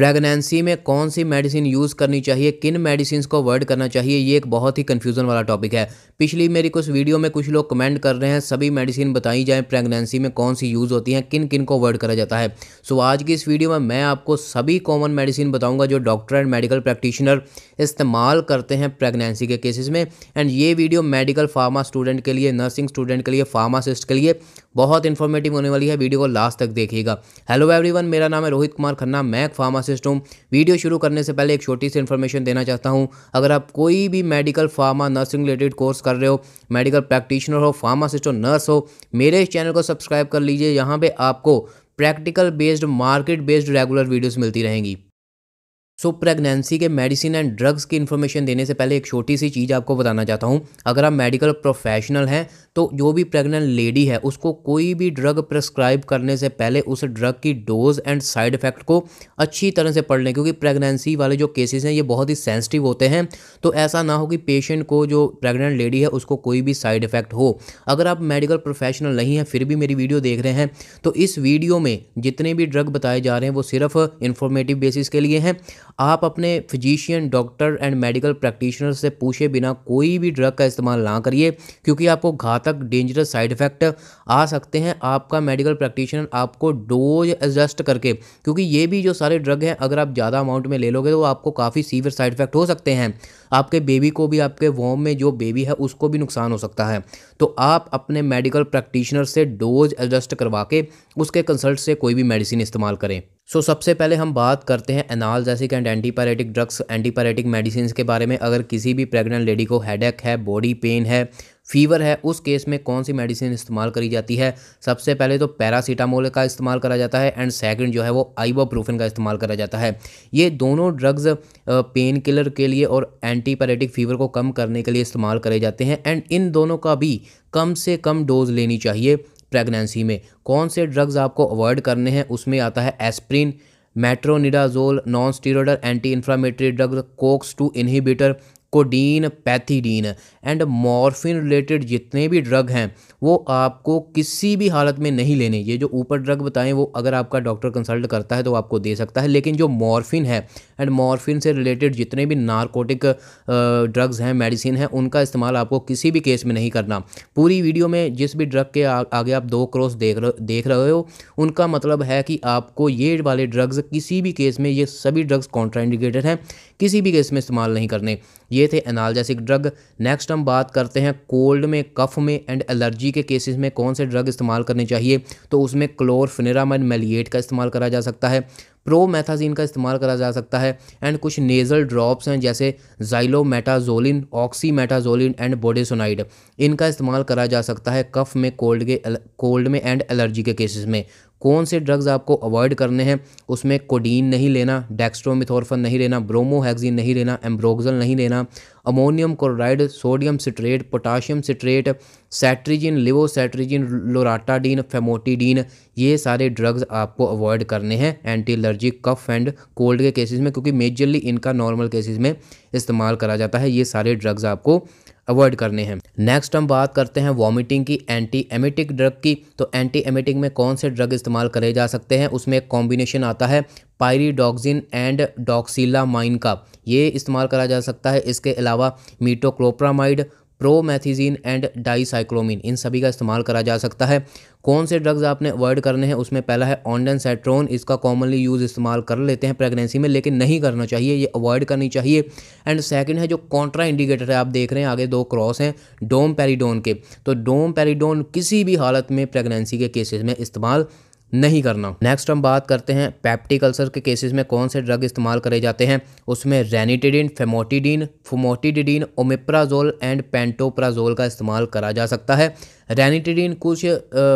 pregnancy में कौन सी medicine use करनी चाहिए किन मेडिसिन को अवॉइड करना चाहिए ये एक बहुत ही कन्फ्यूज़न वाला टॉपिक है पिछली मेरी कुछ वीडियो में कुछ लोग कमेंट कर रहे हैं सभी मेडिसिन बताई जाएँ प्रेगनेंसी में कौन सी यूज़ होती हैं किन किन को अवॉइड करा जाता है सो आज की इस वीडियो में मैं आपको सभी कॉमन मेडिसिन बताऊँगा जो डॉक्टर एंड मेडिकल प्रैक्टिशनर इस्तेमाल करते हैं प्रेगनेंसी के केसेज़ में एंड ये वीडियो मेडिकल फार्मा स्टूडेंट के लिए नर्सिंग स्टूडेंट के लिए फार्मासिस्ट के लिए बहुत इन्फॉर्मेटिव होने वाली है वीडियो को लास्ट तक देखिएगा हेलो एवरीवन मेरा नाम है रोहित कुमार खन्ना मैं एक फार्मासिस्ट हूँ वीडियो शुरू करने से पहले एक छोटी सी इन्फॉर्मेशन देना चाहता हूँ अगर आप कोई भी medical pharma nursing related course कर रहे हो मेडिकल प्रैक्टिशनर हो फार्मासिस्ट हो नर्स हो मेरे इस चैनल को सब्सक्राइब कर लीजिए यहाँ पर आपको practical based market based regular videos मिलती रहेंगी सो so, प्रेगनेंसी के मेडिसिन एंड ड्रग्स की इन्फॉर्मेशन देने से पहले एक छोटी सी चीज़ आपको बताना चाहता हूँ अगर आप मेडिकल प्रोफेशनल हैं तो जो भी प्रेग्नेंट लेडी है उसको कोई भी ड्रग प्रेस्क्राइब करने से पहले उस ड्रग की डोज एंड साइड इफेक्ट को अच्छी तरह से पढ़ लें क्योंकि प्रेगनेंसी वाले जो केसेस हैं ये बहुत ही सेंसिटिव होते हैं तो ऐसा ना हो कि पेशेंट को जो प्रेगनेंट लेडी है उसको कोई भी साइड इफेक्ट हो अगर आप मेडिकल प्रोफेशनल नहीं हैं फिर भी मेरी वीडियो देख रहे हैं तो इस वीडियो में जितने भी ड्रग बताए जा रहे हैं वो सिर्फ इन्फॉर्मेटिव बेसिस के लिए हैं आप अपने physician doctor and medical practitioner से पूछे बिना कोई भी ड्रग का इस्तेमाल ना करिए क्योंकि आपको घातक डेंजरस साइड इफ़ेक्ट आ सकते हैं आपका मेडिकल प्रैक्टिशनर आपको डोज एडजस्ट करके क्योंकि ये भी जो सारे ड्रग हैं अगर आप ज़्यादा अमाउंट में ले लोगे तो आपको काफ़ी सीवियर साइड इफ़ेक्ट हो सकते हैं आपके बेबी को भी आपके वॉम में जो बेबी है उसको भी नुकसान हो सकता है तो आप अपने मेडिकल प्रैक्टिशनर से डोज एडजस्ट करवा के उसके कंसल्ट से कोई भी मेडिसिन इस्तेमाल करें सो so, सबसे पहले हम बात करते हैं एनाल जैसे and antipyretic drugs antipyretic medicine के बारे में अगर किसी भी प्रेग्नेंट लेडी को हेडेक है बॉडी पेन है फीवर है उस केस में कौन सी मेडिसिन इस्तेमाल करी जाती है सबसे पहले तो पैरासीटामोल का इस्तेमाल करा जाता है एंड सेकंड जो है वो आइवाप्रोफिन का इस्तेमाल करा जाता है ये दोनों ड्रग्स पेन किलर के लिए और एंटीपायरेटिक फीवर को कम करने के लिए इस्तेमाल करे जाते हैं एंड इन दोनों का भी कम से कम डोज लेनी चाहिए प्रेगनेंसी में कौन से ड्रग्स आपको अवॉइड करने हैं उसमें आता है aspirin metronidazole non steroidal anti inflammatory drug COX two inhibitor codeine pethidine and morphine related जितने भी ड्रग हैं वो आपको किसी भी हालत में नहीं लेने ये जो ऊपर ड्रग बताएं वो अगर आपका डॉक्टर कंसल्ट करता है तो आपको दे सकता है लेकिन जो मॉर्फिन है एंड मॉर्फिन से रिलेटेड जितने भी नारकोटिक ड्रग्स हैं मेडिसिन हैं उनका इस्तेमाल आपको किसी भी केस में नहीं करना पूरी वीडियो में जिस भी ड्रग के आ, आगे आप दो क्रॉस देख रहे देख रहे हो उनका मतलब है कि आपको ये वाले ड्रग्स किसी भी केस में ये सभी ड्रग्स कॉन्ट्राइंडिकेटेड हैं किसी भी केस में इस्तेमाल नहीं करने ये थे एनाल्जेसिक ड्रग नेक्स्ट हम बात करते हैं कोल्ड में कफ में एंड एलर्जी के केसेस में कौन से ड्रग इस्तेमाल करने चाहिए तो उसमें क्लोरफिनरामाइन मेलिएट का इस्तेमाल करा जा सकता है प्रोमेथाजीन का इस्तेमाल करा जा सकता है एंड कुछ नेज़ल ड्रॉप्स हैं जैसे जाइलोमेटाजोलिन ऑक्सीमेटाजोलिन एंड बोडेसोनाइड इनका इस्तेमाल करा जा सकता है कफ में कोल्ड के कोल्ड में एंड एलर्जी के केसेस में कौन से ड्रग्स आपको अवॉइड करने हैं उसमें कोडीन नहीं लेना डेक्स्ट्रोमिथोरफन नहीं लेना ब्रोमोहैगजीन नहीं लेना एम्ब्रोगजल नहीं लेना ammonium chloride sodium citrate potassium citrate levocetirizine loratadine famotidine ये सारे ड्रग्स आपको अवॉइड करने हैं anti allergic cough and cold के केसेस में क्योंकि मेजरली इनका नॉर्मल केसेस में इस्तेमाल करा जाता है ये सारे ड्रग्स आपको अवॉइड करने हैं नेक्स्ट हम बात करते हैं वॉमिटिंग की एंटी एमिटिक ड्रग की तो एंटी एमेटिक में कौन से ड्रग इस्तेमाल करे जा सकते हैं उसमें एक कॉम्बिनेशन आता है पायरीडॉक्सिन एंड डॉक्सीला माइन का ये इस्तेमाल करा जा सकता है इसके अलावा मीटोक्लोप्रामाइड प्रोमैथीजीन एंड डाईसाइक्लोमिन इन सभी का इस्तेमाल करा जा सकता है कौन से ड्रग्स आपने अवॉइड करने हैं उसमें पहला है ऑनडन सैट्रोन इसका कॉमनली यूज़ इस्तेमाल कर लेते हैं प्रेगनेंसी में लेकिन नहीं करना चाहिए ये अवॉइड करनी चाहिए एंड सेकंड है जो कॉन्ट्रा इंडिकेटर है आप देख रहे हैं आगे दो क्रॉस हैं डोम पेरीडोन के तो डोम पेरीडोन किसी भी हालत में प्रेगनेंसी के केसेज में इस्तेमाल नहीं करना नेक्स्ट हम बात करते हैं पैप्टिक अल्सर के केसेस में कौन से ड्रग इस्तेमाल करे जाते हैं उसमें ranitidine famotidine famotidine omeprazole and pantoprazole का इस्तेमाल करा जा सकता है रेनिटिडिन कुछ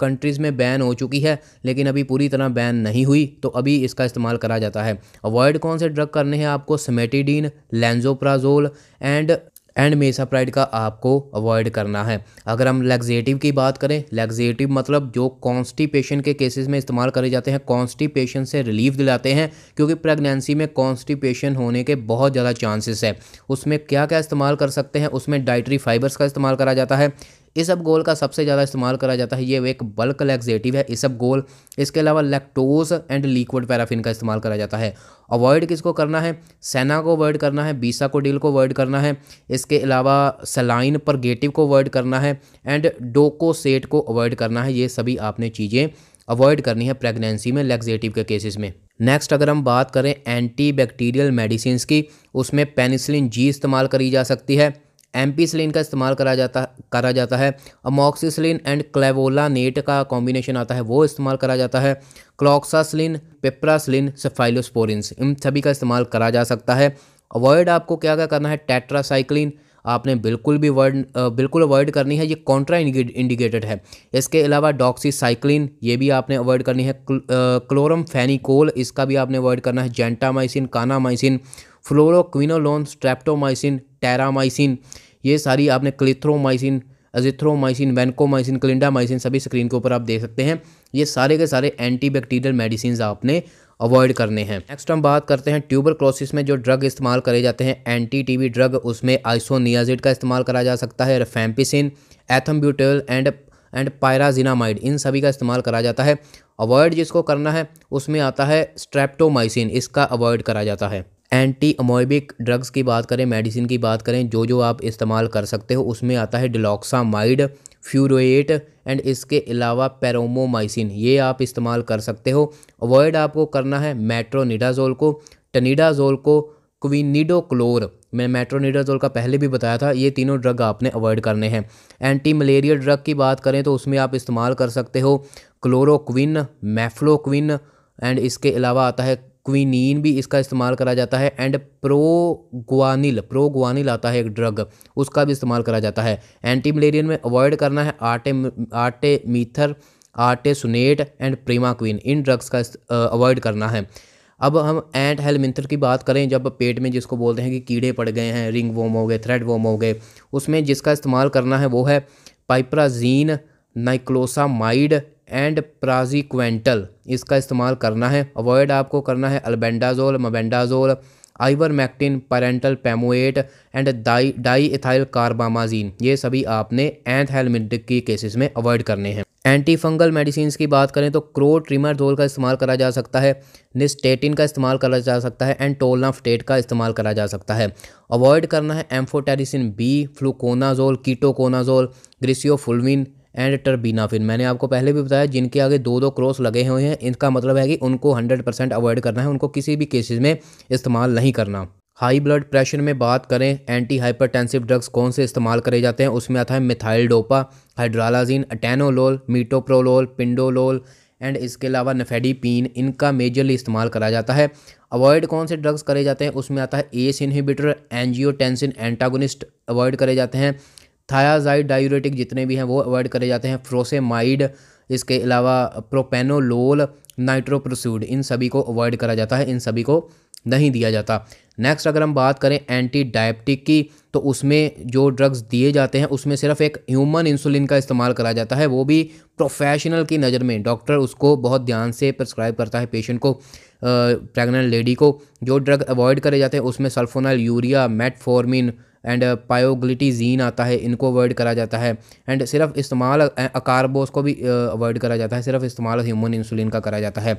कंट्रीज़ में बैन हो चुकी है लेकिन अभी पूरी तरह बैन नहीं हुई तो अभी इसका इस्तेमाल करा जाता है अवॉइड कौन से ड्रग करने हैं आपको समेटिडीन लेंजोप्राजोल एंड एंड मेसाप्राइड का आपको अवॉइड करना है अगर हम लैक्जेटिव की बात करें लैक्जेटिव मतलब जो कॉन्स्टिपेशन के केसेस में इस्तेमाल करे जाते हैं कॉन्स्टिपेशन से रिलीफ दिलाते हैं क्योंकि प्रेगनेंसी में कॉन्स्टिपेशन होने के बहुत ज़्यादा चांसेस है उसमें क्या क्या इस्तेमाल कर सकते हैं उसमें डाइटरी फाइबर्स का इस्तेमाल करा जाता है इस गोल का सबसे ज़्यादा इस्तेमाल करा जाता है ये एक बल्क लैक्जेटिव है इस गोल इसके अलावा लैक्टोज एंड लिक्विड पैराफिन का इस्तेमाल करा जाता है अवॉइड किसको करना है सेना को अवॉइड करना है बीसा को डील को अवॉइड करना है इसके अलावा सलाइन परगेटिव को अवॉइड करना है एंड डोकोसेट को अवॉइड करना है ये सभी आपने चीज़ें अवॉइड करनी है प्रेगनेंसी में लैक्जेटिव के केसेस में नेक्स्ट अगर हम बात करें एंटी बैक्टीरियल मेडिसिन की उसमें पेनिसिलिन जी इस्तेमाल करी जा सकती है एम्पीसिलिन का इस्तेमाल करा जाता करा जाता है अमोक्सिसलिन एंड क्लेवोला नेट का कॉम्बिनेशन आता है वो इस्तेमाल करा जाता है क्लॉक्सासलिन पेप्रासलिन सफाइलोस्पोरिन्स इन सभी का इस्तेमाल करा जा सकता है अवॉइड आपको क्या क्या करना है टेट्रासाइक्लिन आपने बिल्कुल भी वर्ड बिल्कुल अवॉइड करनी है ये कॉन्ट्रा इंडिकेटेड है इसके अलावा डॉक्सीसाइक्लिन ये भी आपने अवॉइड करनी है क्लोरम फेनिकोल इसका भी आपने अवॉइड करना है gentamicin kanamycin fluoroquinolone streptomycin terramycin ये सारी आपने क्लिथ्रोमाइसिन अजिथ्रोमाइसिन वैनकोमाइसिन क्लिंडामाइसिन सभी स्क्रीन के ऊपर आप देख सकते हैं ये सारे के सारे एंटीबैक्टीरियल मेडिसिन आपने अवॉइड करने हैं नेक्स्ट हम बात करते हैं ट्यूबर क्रोसिस में जो ड्रग इस्तेमाल करे जाते हैं एंटी टीबी ड्रग उसमें आइसोनियाजिड का इस्तेमाल करा जा सकता है rifampicin ethambutol and and pyrazinamide इन सभी का इस्तेमाल करा जाता है अवॉइड जिसको करना है उसमें आता है स्ट्रेप्टोमाइसिन इसका अवॉइड करा जाता है एंटी अमोइबिक ड्रग्स की बात करें मेडिसिन की बात करें जो जो आप इस्तेमाल कर सकते हो उसमें आता है डिलोक्सामाइड फ्यूरोट एंड इसके अलावा पैरोमोमाइसिन ये आप इस्तेमाल कर सकते हो अवॉइड आपको करना है मेट्रोनिडाजोल को टनिडाजोल को क्विनिडोक्लोर मैंने मेट्रोनिडाजोल का पहले भी बताया था ये तीनों ड्रग आपने अवॉइड करने हैं एंटी मलेरिया ड्रग की बात करें तो उसमें आप इस्तेमाल कर सकते हो क्लोरोक्विन मैफ्लोक्विन एंड इसके अलावा आता है क्विनीन भी इसका इस्तेमाल करा जाता है एंड प्रोगुआनिल प्रोगुआनिल आता है एक ड्रग उसका भी इस्तेमाल करा जाता है एंटी मलेरियन में अवॉइड करना है आटे artemether artesunate and primaquine इन ड्रग्स का अवॉइड करना है अब हम एंट हेलमिंथर की बात करें जब पेट में जिसको बोलते हैं कि कीड़े पड़ गए हैं रिंग वोम हो गए थ्रेड वोम हो गए उसमें जिसका इस्तेमाल करना है वो है पाइपराजीन नाइक्लोसामाइड एंड प्राजिक्वेंटल इसका इस्तेमाल करना है अवॉइड आपको करना है albendazole mebendazole ivermectin pyrantel pamoate and di diethylcarbamazine ये सभी आपने एंथेलमिड की केसेस में अवॉइड करने हैं एंटी फंगल मेडिसिन की बात करें तो क्रो ट्रिमाडोल का इस्तेमाल करा जा सकता है निस्टेटिन का इस्तेमाल करा जा सकता है एंड टोलनाफ्टेट का इस्तेमाल करा जा सकता है अवॉइड करना है amphotericin B fluconazole ketoconazole griseofulvin and terbinafine मैंने आपको पहले भी बताया जिनके आगे दो दो क्रॉस लगे हुए हैं इनका मतलब है कि उनको हंड्रेड परसेंट अवॉइड करना है उनको किसी भी केसेज में इस्तेमाल नहीं करना हाई ब्लड प्रेशर में बात करें एंटी हाइपरटेंसिव ड्रग्स कौन से इस्तेमाल करे जाते हैं उसमें आता है methyldopa hydralazine atenolol metoprolol pindolol and इसके अलावा नफेडीपीन इनका मेजरली इस्तेमाल करा जाता है अवॉइड कौन से ड्रग्स करे जाते हैं उसमें आता है ACE inhibitor angiotensin antagonist avoid करे जाते हैं थायाजाइड डायूरेटिक जितने भी हैं वो अवॉइड करे जाते हैं फ्रोसेमाइड इसके अलावा प्रोपेनोलोल नाइट्रोप्रोसूड इन सभी को अवॉइड करा जाता है इन सभी को नहीं दिया जाता नेक्स्ट अगर हम बात करें एंटी डायबिटिक की तो उसमें जो ड्रग्स दिए जाते हैं उसमें सिर्फ एक ह्यूमन इंसुलिन का इस्तेमाल करा जाता है वो भी प्रोफेशनल की नज़र में डॉक्टर उसको बहुत ध्यान से प्रिस्क्राइब करता है पेशेंट को प्रेग्नेंट लेडी को जो ड्रग अवॉइड करे जाते हैं उसमें sulfonylurea metformin and pioglitazone uh, आता है इनको अवॉइड करा जाता है एंड सिर्फ इस्तेमाल अकारबोस को भी अवॉइड करा जाता है सिर्फ इस्तेमाल ह्यूमन इंसुलिन का करा जाता है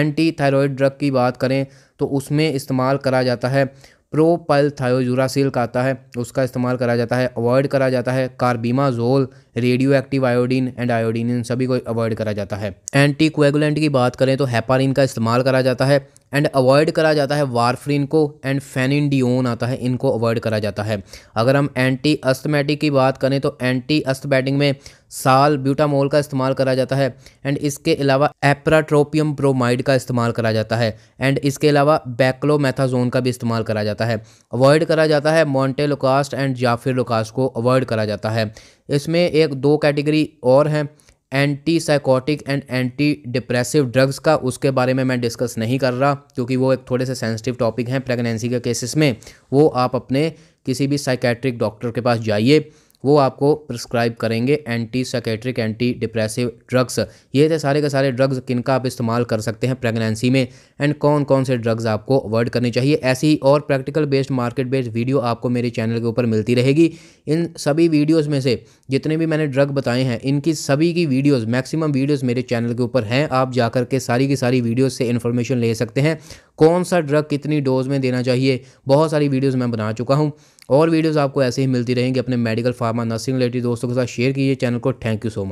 एंटी थायरॉयड ड्रग की बात करें तो उसमें इस्तेमाल करा जाता है प्रोपल थायोजुरासिल का आता है उसका इस्तेमाल करा जाता है अवॉइड करा जाता है carbimazole radioactive iodine and iodine इन सभी को अवॉइड करा जाता है एंटी कोएगुलेंट की बात करें तो हैपारिन का इस्तेमाल करा जाता है एंड अवॉइड करा जाता है वारफ्रीन को एंड फेनिनडियोन आता है इनको अवॉइड करा जाता है अगर हम एंटी अस्थमेटिक की बात करें तो एंटी अस्थमेटिक में साल ब्यूटामोल का इस्तेमाल करा जाता है एंड इसके अलावा एप्राट्रोपियम ब्रोमाइड का इस्तेमाल करा जाता है एंड इसके अलावा बैक्लोमेथाजोन का भी इस्तेमाल करा जाता है अवॉइड करा जाता है मॉन्टेलोकास्ट एंड जाफिर लोकास्ट को अवॉइड करा जाता है इसमें एक दो कैटेगरी और हैं anti psychotic and anti depressive drugs का उसके बारे में मैं डिस्कस नहीं कर रहा क्योंकि वो एक थोड़े से सेंसिटिव टॉपिक हैं प्रेगनेंसी के केसेस में वो आप अपने किसी भी साइकेट्रिक डॉक्टर के पास जाइए वो आपको प्रिस्क्राइब करेंगे anti psychiatric anti depressive drugs ये थे सारे के सारे ड्रग्स किन का आप इस्तेमाल कर सकते हैं प्रेगनेंसी में एंड कौन कौन से ड्रग्स आपको अवॉइड करनी चाहिए ऐसी और practical based market based video आपको मेरे चैनल के ऊपर मिलती रहेगी इन सभी वीडियोज़ में से जितने भी मैंने ड्रग बताए हैं इनकी सभी की वीडियोज़ मैक्सिमम वीडियोज़ मेरे चैनल के ऊपर हैं आप जाकर के सारी की सारी वीडियोज़ से इन्फॉर्मेशन ले सकते हैं कौन सा ड्रग कितनी डोज में देना चाहिए बहुत सारी वीडियोज़ मैं बना चुका हूँ और वीडियोस आपको ऐसे ही मिलती रहेंगी अपने मेडिकल फार्मा नर्सिंग रिलेटेड दोस्तों के साथ शेयर कीजिए चैनल को थैंक यू सो मच